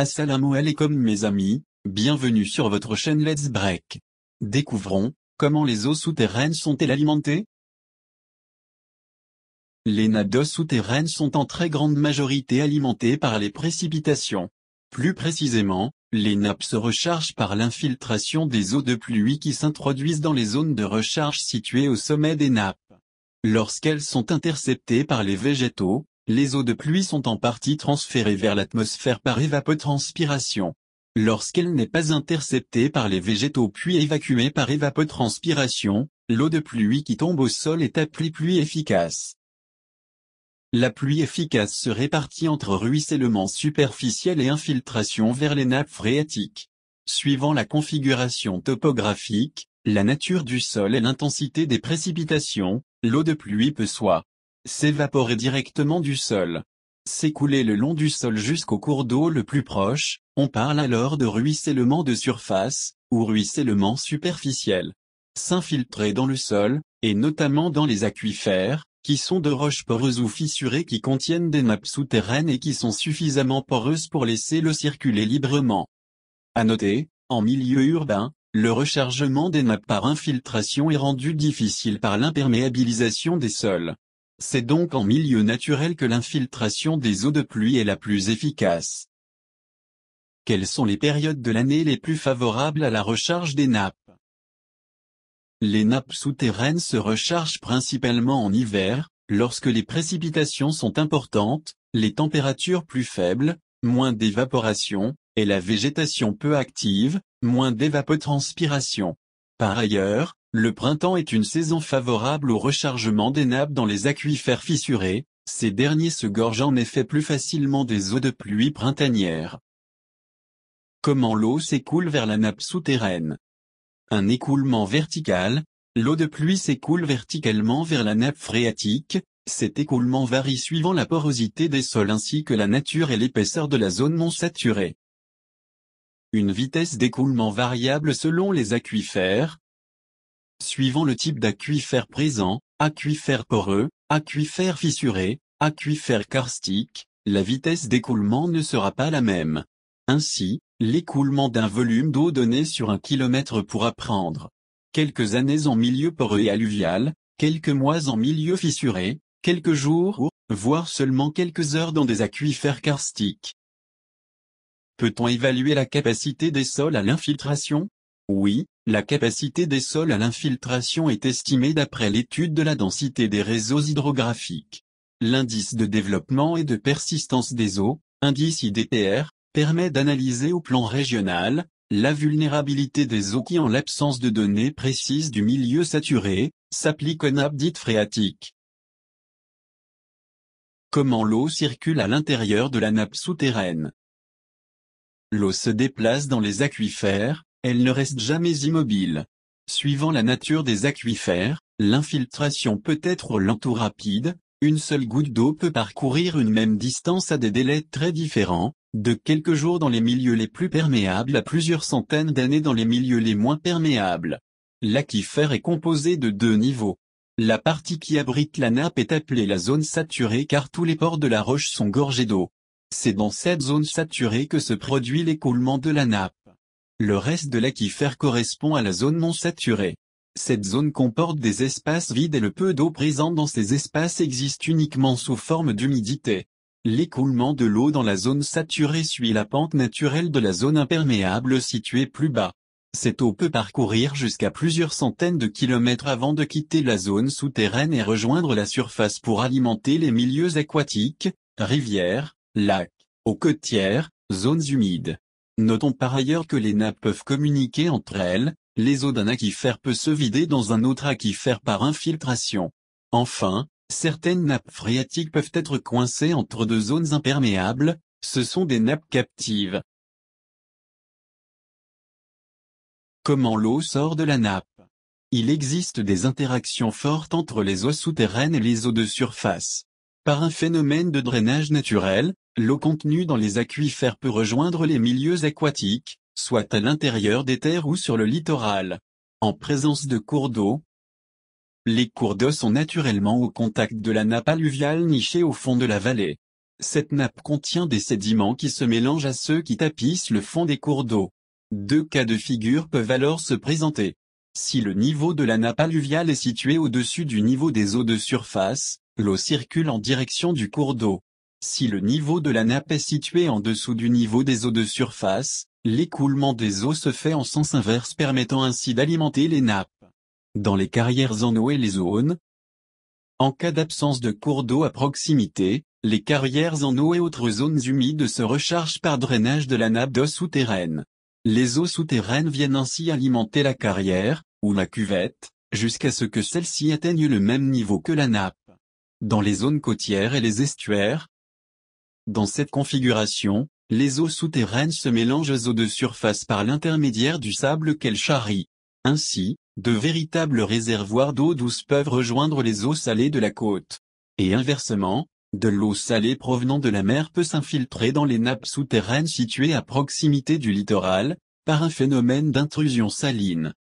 Assalamu alaikum mes amis, bienvenue sur votre chaîne Let's Break. Découvrons, comment les eaux souterraines sont-elles alimentées Les nappes d'eau souterraines sont en très grande majorité alimentées par les précipitations. Plus précisément, les nappes se rechargent par l'infiltration des eaux de pluie qui s'introduisent dans les zones de recharge situées au sommet des nappes. Lorsqu'elles sont interceptées par les végétaux, les eaux de pluie sont en partie transférées vers l'atmosphère par évapotranspiration. Lorsqu'elle n'est pas interceptée par les végétaux puis évacuée par évapotranspiration, l'eau de pluie qui tombe au sol est appelée pluie efficace. La pluie efficace se répartit entre ruissellement superficiel et infiltration vers les nappes phréatiques. Suivant la configuration topographique, la nature du sol et l'intensité des précipitations, l'eau de pluie peut soit s'évaporer directement du sol. S'écouler le long du sol jusqu'au cours d'eau le plus proche, on parle alors de ruissellement de surface, ou ruissellement superficiel. S'infiltrer dans le sol, et notamment dans les aquifères, qui sont de roches poreuses ou fissurées qui contiennent des nappes souterraines et qui sont suffisamment poreuses pour laisser le circuler librement. À noter, en milieu urbain, le rechargement des nappes par infiltration est rendu difficile par l'imperméabilisation des sols. C'est donc en milieu naturel que l'infiltration des eaux de pluie est la plus efficace. Quelles sont les périodes de l'année les plus favorables à la recharge des nappes Les nappes souterraines se rechargent principalement en hiver, lorsque les précipitations sont importantes, les températures plus faibles, moins d'évaporation, et la végétation peu active, moins d'évapotranspiration. Par ailleurs, le printemps est une saison favorable au rechargement des nappes dans les aquifères fissurés, ces derniers se gorgent en effet plus facilement des eaux de pluie printanières. Comment l'eau s'écoule vers la nappe souterraine Un écoulement vertical, l'eau de pluie s'écoule verticalement vers la nappe phréatique, cet écoulement varie suivant la porosité des sols ainsi que la nature et l'épaisseur de la zone non saturée. Une vitesse d'écoulement variable selon les aquifères, suivant le type d'aquifère présent, aquifère poreux, aquifère fissuré, aquifère karstique, la vitesse d'écoulement ne sera pas la même. Ainsi, l'écoulement d'un volume d'eau donné sur un kilomètre pourra prendre quelques années en milieu poreux et alluvial, quelques mois en milieu fissuré, quelques jours ou, voire seulement quelques heures dans des aquifères karstiques. Peut-on évaluer la capacité des sols à l'infiltration Oui, la capacité des sols à l'infiltration est estimée d'après l'étude de la densité des réseaux hydrographiques. L'indice de développement et de persistance des eaux, indice IDPR, permet d'analyser au plan régional, la vulnérabilité des eaux qui en l'absence de données précises du milieu saturé, s'applique aux nappes dites phréatiques. Comment l'eau circule à l'intérieur de la nappe souterraine L'eau se déplace dans les aquifères, elle ne reste jamais immobile. Suivant la nature des aquifères, l'infiltration peut être lente ou rapide, une seule goutte d'eau peut parcourir une même distance à des délais très différents, de quelques jours dans les milieux les plus perméables à plusieurs centaines d'années dans les milieux les moins perméables. L'aquifère est composé de deux niveaux. La partie qui abrite la nappe est appelée la zone saturée car tous les pores de la roche sont gorgés d'eau. C'est dans cette zone saturée que se produit l'écoulement de la nappe. Le reste de l'aquifère correspond à la zone non saturée. Cette zone comporte des espaces vides et le peu d'eau présente dans ces espaces existe uniquement sous forme d'humidité. L'écoulement de l'eau dans la zone saturée suit la pente naturelle de la zone imperméable située plus bas. Cette eau peut parcourir jusqu'à plusieurs centaines de kilomètres avant de quitter la zone souterraine et rejoindre la surface pour alimenter les milieux aquatiques, rivières, lacs, eaux côtières, zones humides. Notons par ailleurs que les nappes peuvent communiquer entre elles, les eaux d'un aquifère peuvent se vider dans un autre aquifère par infiltration. Enfin, certaines nappes phréatiques peuvent être coincées entre deux zones imperméables, ce sont des nappes captives. Comment l'eau sort de la nappe Il existe des interactions fortes entre les eaux souterraines et les eaux de surface. Par un phénomène de drainage naturel, l'eau contenue dans les aquifères peut rejoindre les milieux aquatiques, soit à l'intérieur des terres ou sur le littoral. En présence de cours d'eau, les cours d'eau sont naturellement au contact de la nappe alluviale nichée au fond de la vallée. Cette nappe contient des sédiments qui se mélangent à ceux qui tapissent le fond des cours d'eau. Deux cas de figure peuvent alors se présenter. Si le niveau de la nappe alluviale est situé au-dessus du niveau des eaux de surface, l'eau circule en direction du cours d'eau. Si le niveau de la nappe est situé en dessous du niveau des eaux de surface, l'écoulement des eaux se fait en sens inverse permettant ainsi d'alimenter les nappes. Dans les carrières en eau et les zones, en cas d'absence de cours d'eau à proximité, les carrières en eau et autres zones humides se rechargent par drainage de la nappe d'eau souterraine. Les eaux souterraines viennent ainsi alimenter la carrière, ou la cuvette, jusqu'à ce que celle-ci atteigne le même niveau que la nappe. Dans les zones côtières et les estuaires, dans cette configuration, les eaux souterraines se mélangent aux eaux de surface par l'intermédiaire du sable qu'elles charrient. Ainsi, de véritables réservoirs d'eau douce peuvent rejoindre les eaux salées de la côte. Et inversement, de l'eau salée provenant de la mer peut s'infiltrer dans les nappes souterraines situées à proximité du littoral, par un phénomène d'intrusion saline.